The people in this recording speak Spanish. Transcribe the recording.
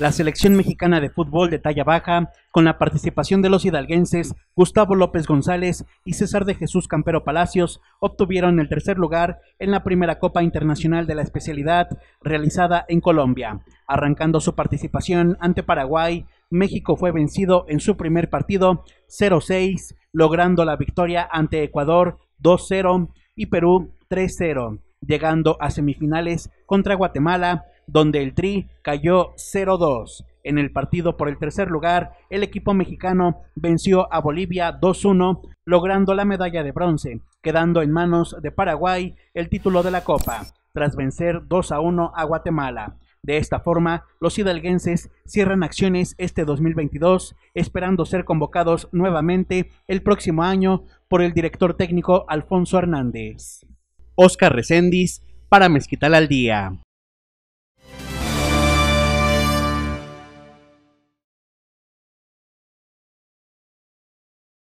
la selección mexicana de fútbol de talla baja, con la participación de los hidalguenses Gustavo López González y César de Jesús Campero Palacios, obtuvieron el tercer lugar en la primera Copa Internacional de la especialidad realizada en Colombia. Arrancando su participación ante Paraguay, México fue vencido en su primer partido 0-6, logrando la victoria ante Ecuador 2-0 y Perú 3-0, llegando a semifinales contra Guatemala donde el Tri cayó 0-2. En el partido por el tercer lugar, el equipo mexicano venció a Bolivia 2-1, logrando la medalla de bronce, quedando en manos de Paraguay el título de la Copa, tras vencer 2-1 a Guatemala. De esta forma, los hidalguenses cierran acciones este 2022, esperando ser convocados nuevamente el próximo año por el director técnico Alfonso Hernández. Oscar Recendis para Mezquital al Día.